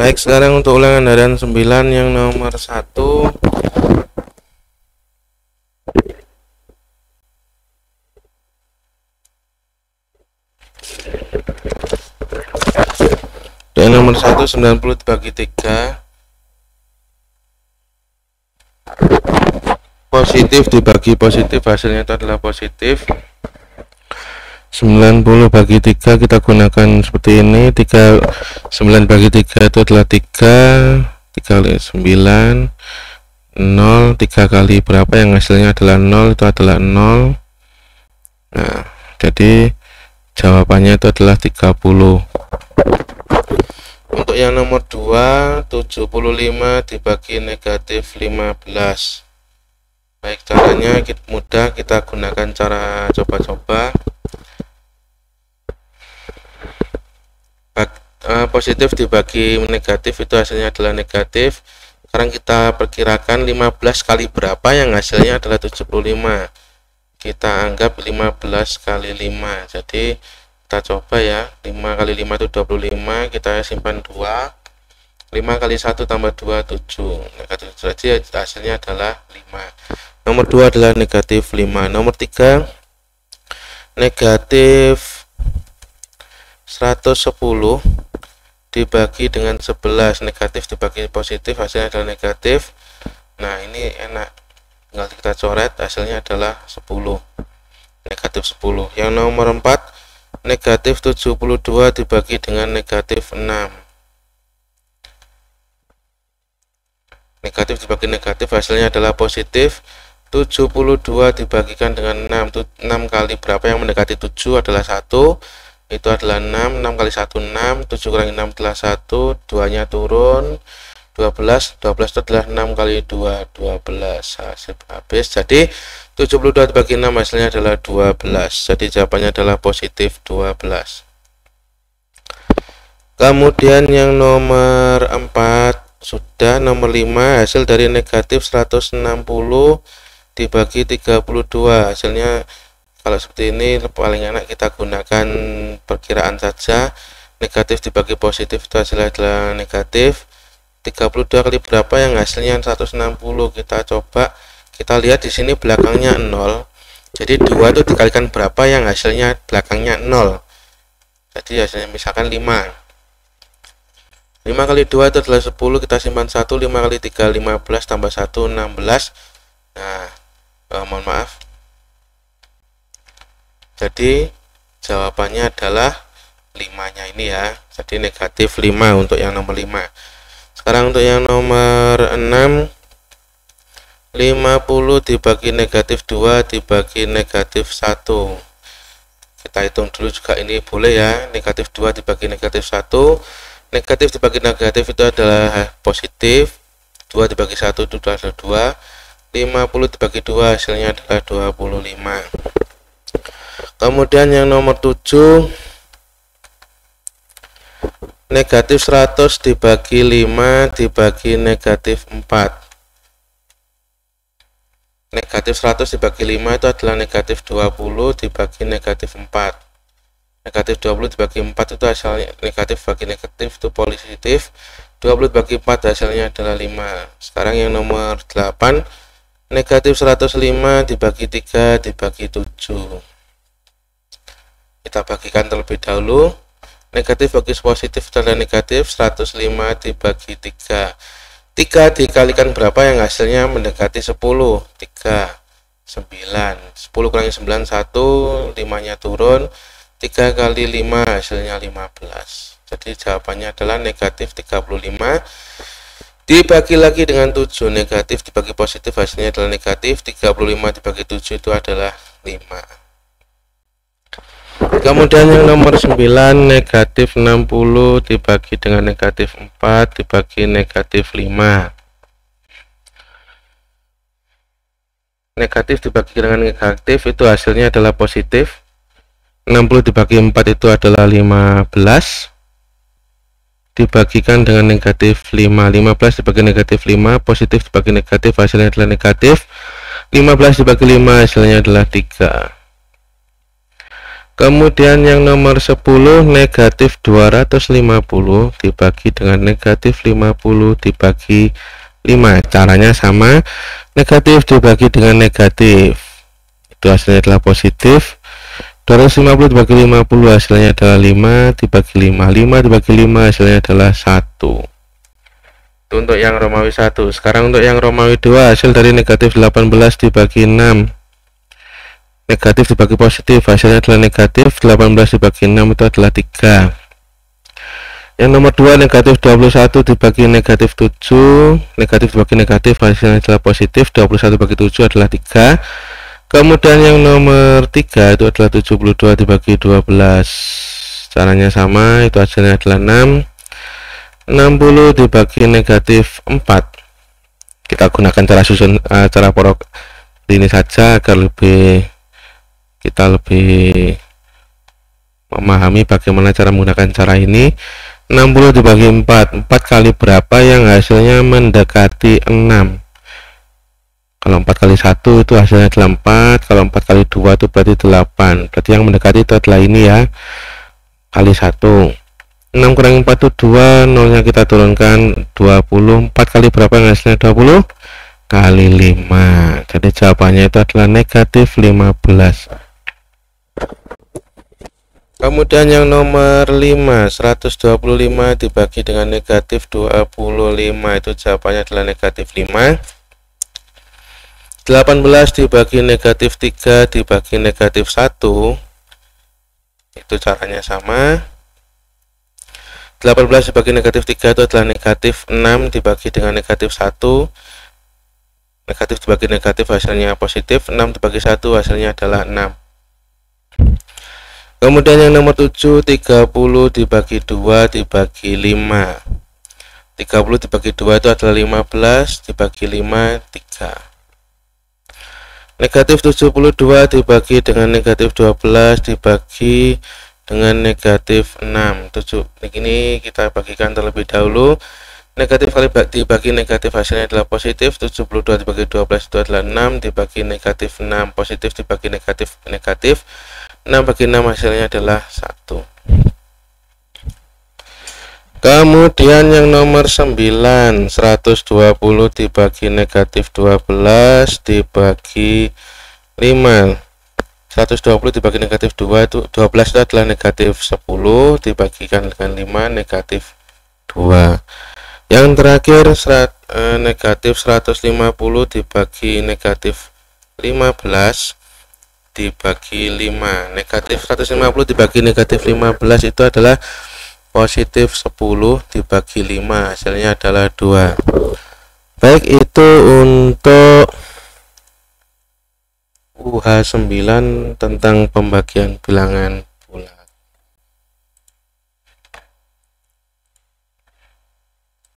Baik, sekarang untuk ulangan harian 9 yang nomor 1 Dan nomor 1 90 dibagi 3 Positif dibagi positif hasilnya itu adalah positif 90 bagi 3 kita gunakan seperti ini 3 9 bagi 3 itu adalah 3 3 kali 9 0 3 kali berapa yang hasilnya adalah 0 itu adalah 0 nah jadi jawabannya itu adalah 30 untuk yang nomor 2 75 dibagi negatif 15 baik caranya kita mudah kita gunakan cara coba-coba uh, positif dibagi negatif itu hasilnya adalah negatif sekarang kita perkirakan 15 kali berapa yang hasilnya adalah 75 kita anggap 15 kali 5 jadi kita coba ya 5 kali 5 itu 25 kita simpan 2 5 kali 1 tambah 2 7 negatif jadi hasilnya adalah 5 nomor 2 adalah negatif 5 nomor 3 negatif 110 dibagi dengan 11 negatif dibagi positif hasilnya adalah negatif nah ini enak tinggal kita coret hasilnya adalah 10 negatif 10 yang nomor 4 negatif 72 dibagi dengan negatif 6 negatif dibagi negatif hasilnya adalah positif 72 dibagikan dengan 6 6 kali berapa yang mendekati 7 adalah 1 itu adalah 6 6 kali 1 6 7 kurangi 6 adalah 1 2 nya turun 12 12 itu adalah 6 kali 2 12 hasil habis jadi 72 dibagi 6 hasilnya adalah 12 jadi jawabannya adalah positif 12 kemudian yang nomor 4 sudah nomor 5 hasil dari negatif 160 dibagi 32 hasilnya kalau seperti ini paling enak kita gunakan perkiraan saja negatif dibagi positif itu hasilnya adalah negatif 32 kali berapa yang hasilnya 160 kita coba kita lihat di sini belakangnya 0 jadi 2 itu dikalikan berapa yang hasilnya belakangnya 0 jadi hasilnya misalkan 5 5 kali 2 itu adalah 10 kita simpan 1 5 kali 3 15 tambah 1 16 nah eh, mohon maaf jadi jawabannya adalah 5-nya ini ya. Jadi negatif 5 untuk yang nomor 5. Sekarang untuk yang nomor 6 50 dibagi negatif 2 dibagi negatif 1 kita hitung dulu juga ini boleh ya negatif 2 dibagi negatif 1 negatif dibagi negatif itu adalah positif 2 dibagi 1 itu adalah 2 50 dibagi 2 hasilnya adalah 25 kemudian yang nomor 7 negatif 100 dibagi 5 dibagi negatif 4 negatif 100 dibagi 5 itu adalah negatif 20 dibagi negatif 4 negatif 20 dibagi 4 itu hasilnya negatif bagi negatif itu positif 20 bagi 4 hasilnya adalah 5 sekarang yang nomor 8 negatif 105 dibagi 3 dibagi 7 kita bagikan terlebih dahulu negatif bagi positif dan negatif 105 dibagi 3 3 dikalikan berapa yang hasilnya mendekati 10 3 9 10 kurangi 9 1 5 nya turun 3 kali 5 hasilnya 15 jadi jawabannya adalah negatif 35 dibagi lagi dengan 7 negatif dibagi positif hasilnya adalah negatif 35 dibagi 7 itu adalah 5 kemudian yang nomor 9 negatif 60 dibagi dengan negatif 4 dibagi negatif 5 negatif dibagi dengan negatif itu hasilnya adalah positif 60 dibagi 4 itu adalah 15 dibagikan dengan negatif 5 15 dibagi negatif 5 positif dibagi negatif hasilnya adalah negatif 15 dibagi 5 hasilnya adalah 3 kemudian yang nomor 10 negatif 250 dibagi dengan negatif 50 dibagi 5 caranya sama negatif dibagi dengan negatif itu hasilnya adalah positif 250 dibagi 50 hasilnya adalah 5 dibagi 5 5 dibagi 5 hasilnya adalah 1 untuk yang Romawi 1 sekarang untuk yang Romawi 2 hasil dari negatif 18 dibagi 6 negatif dibagi positif hasilnya adalah negatif 18 dibagi 6 itu adalah 3 yang nomor 2 negatif 21 dibagi negatif 7 negatif dibagi negatif hasilnya adalah positif 21 dibagi 7 adalah 3 kemudian yang nomor 3 itu adalah 72 dibagi 12 caranya sama itu hasilnya adalah 6 60 dibagi negatif 4 kita gunakan cara susun uh, cara porok ini saja agar lebih kita lebih memahami bagaimana cara menggunakan cara ini 60 dibagi 4 4 kali berapa yang hasilnya mendekati 6 kalau 4 kali 1 itu hasilnya 4 kalau 4 kali 2 itu berarti 8 berarti yang mendekati itu adalah ini ya kali 1 6 kurang 4 itu 2 0nya kita turunkan 20 4 kali berapa yang hasilnya 20 kali 5 jadi jawabannya itu adalah negatif 15 Kemudian yang nomor 5 125 dibagi dengan negatif 25 itu jawabannya adalah negatif 5 18 dibagi negatif 3 dibagi negatif 1 itu caranya sama 18 dibagi negatif 3 itu adalah negatif 6 dibagi dengan negatif 1 negatif dibagi negatif hasilnya positif 6 dibagi 1 hasilnya adalah 6 Kemudian yang nomor 7 30 dibagi 2 dibagi 5 30 dibagi 2 itu adalah 15 dibagi 5 3 Negatif 72 dibagi dengan negatif 12 dibagi dengan negatif 6 7 Ini kita bagikan terlebih dahulu Negatif kali dibagi negatif hasilnya adalah positif 72 dibagi 12 itu adalah 6 dibagi negatif 6 positif dibagi negatif negatif 6 nah, bagi 6 hasilnya adalah 1 kemudian yang nomor 9 120 dibagi negatif 12 dibagi 5 120 dibagi negatif 2 itu 12 itu adalah negatif 10 dibagikan dengan 5 negatif 2 yang terakhir serat, eh, negatif 150 dibagi negatif 15 dibagi 5 negatif 150 dibagi negatif 15 itu adalah positif 10 dibagi 5 hasilnya adalah 2 baik itu untuk UH9 tentang pembagian bilangan